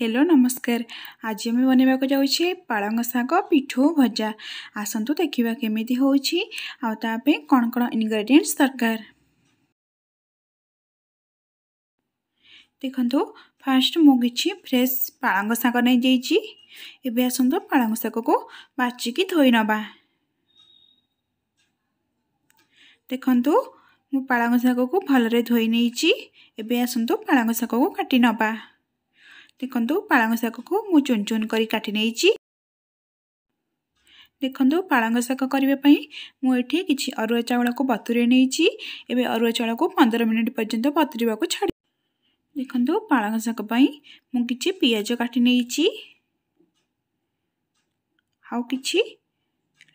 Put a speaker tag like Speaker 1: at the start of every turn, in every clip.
Speaker 1: hello ନମସ୍କାର ଆଜି ଆମେ ବନେଇବାକୁ ଯାଉଛେ ପାଳଙ୍ଗ ଶାଗ ପିଠଉ ଭଜା
Speaker 2: ଆସନ୍ତୁ ଦେଖିବା କେମିତି ହେଉଛି ଆଉ ତା ପାଇଁ କ'ଣ କ'ଣ ଇନଗ୍ରେଡ଼ିଏଣ୍ଟସ୍ ଦରକାର ଦେଖନ୍ତୁ ଫାର୍ଷ୍ଟ ମୁଁ କିଛି ଫ୍ରେଶ୍ ପାଳଙ୍ଗ ଶାଗ ନେଇଯାଇଛି ଏବେ ଆସନ୍ତୁ ପାଳଙ୍ଗ ଶାଗକୁ ବାଛିକି ଧୋଇ ନେବା ଦେଖନ୍ତୁ ମୁଁ ପାଳଙ୍ଗ ଶାଗକୁ ଭଲରେ ଧୋଇ ନେଇଛି ଏବେ ଆସନ୍ତୁ ପାଳଙ୍ଗ ଶାଗକୁ କାଟି ନେବା ଦେଖନ୍ତୁ ପାଳଙ୍ଗ ଶାଗକୁ ମୁଁ ଚୁନ୍ ଚୁନ୍ କରି କାଟି ନେଇଛି ଦେଖନ୍ତୁ ପାଳଙ୍ଗ ଶାଗ କରିବା ପାଇଁ ମୁଁ ଏଠି କିଛି ଅରୁଆ ଚାଉଳକୁ ବତୁରାଇ ନେଇଛି ଏବେ ଅରୁଆ ଚାଉଳକୁ ପନ୍ଦର ମିନିଟ୍ ପର୍ଯ୍ୟନ୍ତ ବତୁରିବାକୁ ଛାଡ଼ି ଦେଖନ୍ତୁ ପାଳଙ୍ଗ ଶାଗ ପାଇଁ ମୁଁ କିଛି ପିଆଜ କାଟି ନେଇଛି ଆଉ କିଛି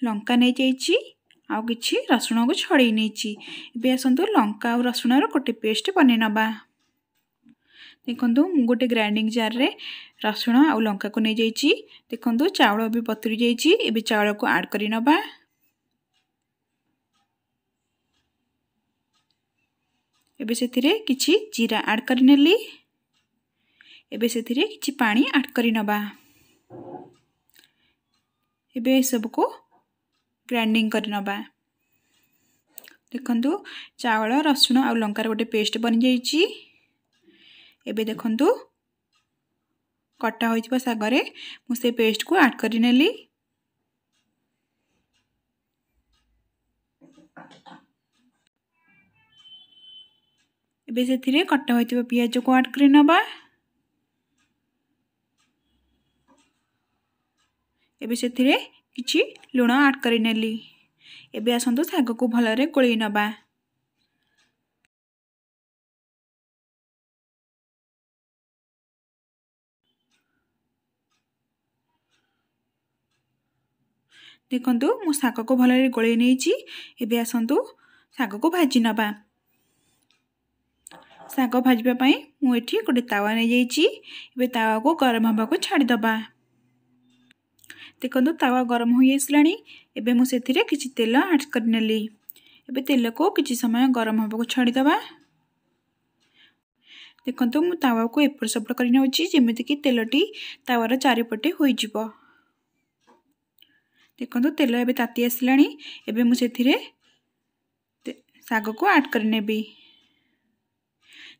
Speaker 2: ଲଙ୍କା ନେଇଯାଇଛି ଆଉ କିଛି ରସୁଣକୁ ଛଡ଼ାଇ ନେଇଛି ଏବେ ଆସନ୍ତୁ ଲଙ୍କା ଆଉ ରସୁଣର ଗୋଟେ ପେଷ୍ଟ ବନେଇ ନେବା देखु गोटे ग्राइंडिंग जारे रसुण आ लंका को नहीं जाइए देखो चाउल भी पतरी जाइए ये चाउल को आड कर कि जीरा आड कर सब पा ग्राइंडिंग कर देखु चावल रसुण आ लंकार गोटे पेस्ट बनी जाइए ଏବେ ଦେଖନ୍ତୁ କଟା ହୋଇଥିବା ଶାଗରେ ମୁଁ ସେ ପେଷ୍ଟକୁ ଆଡ଼୍ କରିନେଲି ଏବେ ସେଥିରେ କଟା ହୋଇଥିବା ପିଆଜକୁ ଆଡ଼୍ କରି ନେବା ଏବେ ସେଥିରେ କିଛି ଲୁଣ
Speaker 1: ଆଡ଼୍ କରିନେଲି ଏବେ ଆସନ୍ତୁ ଶାଗକୁ ଭଲରେ ଗୋଳେଇ ନେବା
Speaker 3: ଦେଖନ୍ତୁ
Speaker 2: ମୁଁ ଶାଗକୁ ଭଲରେ ଗୋଳେଇ ନେଇଛି ଏବେ ଆସନ୍ତୁ ଶାଗକୁ ଭାଜି ନେବା ଶାଗ ଭାଜିବା ପାଇଁ ମୁଁ ଏଠି ଗୋଟେ ତାୱା ନେଇଯାଇଛି ଏବେ ତାୱାକୁ ଗରମ ହେବାକୁ ଛାଡ଼ିଦେବା ଦେଖନ୍ତୁ ତାୱା ଗରମ ହୋଇଆସିଲାଣି ଏବେ ମୁଁ ସେଥିରେ କିଛି ତେଲ ଆଡ଼ କରିନେଲି ଏବେ ତେଲକୁ କିଛି ସମୟ ଗରମ ହେବାକୁ ଛାଡ଼ିଦେବା ଦେଖନ୍ତୁ ମୁଁ ତାୱାକୁ ଏପଟ ସେପଟ କରିନେଉଛି ଯେମିତିକି ତେଲଟି ତାୱାର ଚାରିପଟେ ହୋଇଯିବ ଦେଖନ୍ତୁ ତେଲ ଏବେ ତାତି ଆସିଲାଣି ଏବେ ମୁଁ ସେଥିରେ ଶାଗକୁ ଆଡ଼୍ କରିନେବି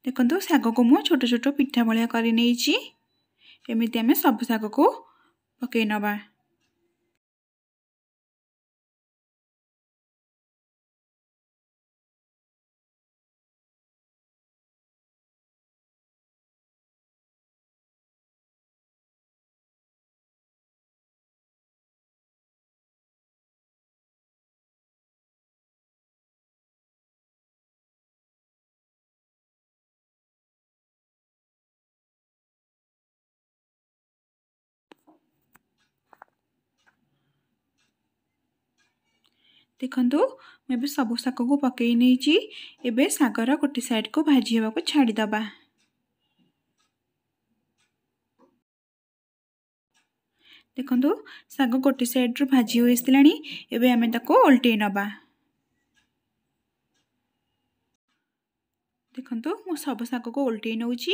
Speaker 2: ଦେଖନ୍ତୁ ଶାଗକୁ ମୁଁ ଛୋଟ ଛୋଟ ପିଠା ଭଳିଆ କରିନେଇଛି
Speaker 3: ଏମିତି ଆମେ ସବୁ ଶାଗକୁ ପକାଇ ନେବା
Speaker 2: ଦେଖନ୍ତୁ ମୁଁ ଏବେ ସବୁ ଶାଗକୁ ପକାଇ ନେଇଛି ଏବେ ଶାଗର ଗୋଟେ ସାଇଡ଼କୁ ଭାଜି ହେବାକୁ ଛାଡ଼ିଦେବା ଦେଖନ୍ତୁ ଶାଗ ଗୋଟେ ସାଇଡ଼ରୁ ଭାଜି ହୋଇସାରିଲାଣି ଏବେ ଆମେ ତାକୁ ଓଲଟେଇ ନେବା
Speaker 1: ଦେଖନ୍ତୁ ମୁଁ ସବୁ ଶାଗକୁ ଓଲଟେଇ ନେଉଛି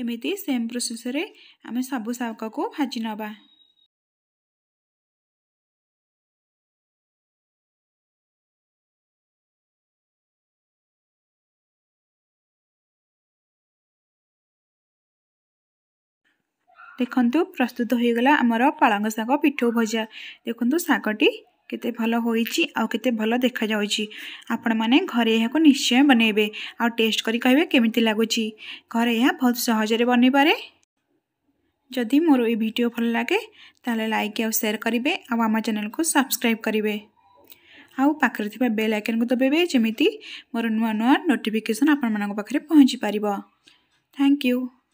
Speaker 1: एमि सेम प्रोसेस सबै शागको भाजिन देखि प्रस्तुत हुन्छ पलङ पिठो भजा देख्नु शागर केते
Speaker 2: भल हो आते भल देखा आपण मैंने घर यह निश्चय बनैबे आेस्ट करमी लगुच घर यह बहुत सहजरे बन पाए जदि मोर ये भिड भल लगे तेल लाइक आ सेयर करेंगे आम चैनल को सब्सक्राइब करेंगे आखिर थी बेल आइकन को दबे जमी मोर नोटिफिकेशन
Speaker 3: आपण मान पहुँची पार थैंक यू